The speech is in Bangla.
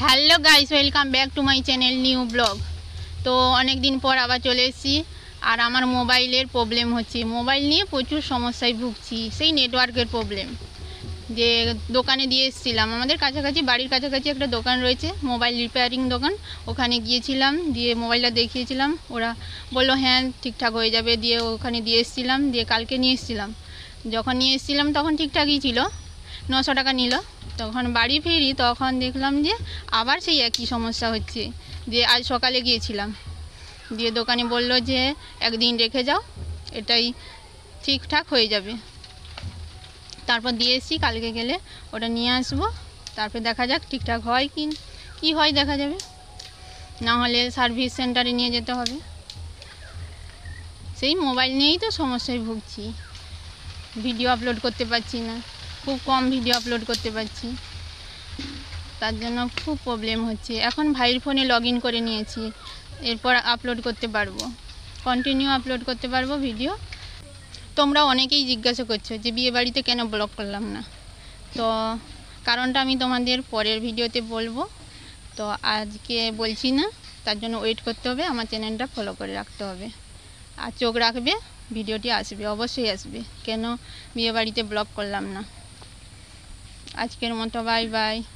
Hello guys welcome back to my channel new blog তো অনেক দিন পর আবার চলে এসেছি আর আমার মোবাইলের প্রবলেম হচ্ছে মোবাইল নিয়ে প্রচুর সমস্যায় ভুগছি সেই নেটওয়ার্কের প্রবলেম যে দোকানে দিয়ে এসেছিলাম আমাদের কাছাকাছি বাড়ির কাছাকাছি একটা দোকান রয়েছে মোবাইল রিপেয়ারিং দোকান ওখানে গিয়েছিলাম দিয়ে মোবাইলটা দেখিয়েছিলাম ওরা বললো হ্যাঁ ঠিকঠাক হয়ে যাবে দিয়ে ওখানে দিয়ে এসেছিলাম দিয়ে কালকে নিয়ে এসেছিলাম যখন নিয়ে এসেছিলাম তখন ঠিকঠাকই ছিল নশো টাকা নিল তখন বাড়ি ফিরি তখন দেখলাম যে আবার সেই একই সমস্যা হচ্ছে যে আজ সকালে গিয়েছিলাম দিয়ে দোকানে বলল যে একদিন রেখে যাও এটাই ঠিকঠাক হয়ে যাবে তারপর দিয়ে এসছি কালকে গেলে ওটা নিয়ে আসবো তারপর দেখা যাক ঠিকঠাক হয় কি কি হয় দেখা যাবে না হলে সার্ভিস সেন্টারে নিয়ে যেতে হবে সেই মোবাইল নিয়েই তো সমস্যায় ভুগছি ভিডিও আপলোড করতে পারছি না খুব কম ভিডিও আপলোড করতে পারছি তার জন্য খুব প্রবলেম হচ্ছে এখন ভাইয়ের ফোনে লগ করে নিয়েছি এরপর আপলোড করতে পারবো কন্টিনিউ আপলোড করতে পারবো ভিডিও তোমরা অনেকেই জিজ্ঞাসা করছো যে বিয়ে বাড়িতে কেন ব্লগ করলাম না তো কারণটা আমি তোমাদের পরের ভিডিওতে বলবো তো আজকে বলছি না তার জন্য ওয়েট করতে হবে আমার চ্যানেলটা ফলো করে রাখতে হবে আর চোখ রাখবে ভিডিওটি আসবে অবশ্যই আসবে কেন বিয়েবাড়িতে ব্লগ করলাম না Acho que não então vai, vai.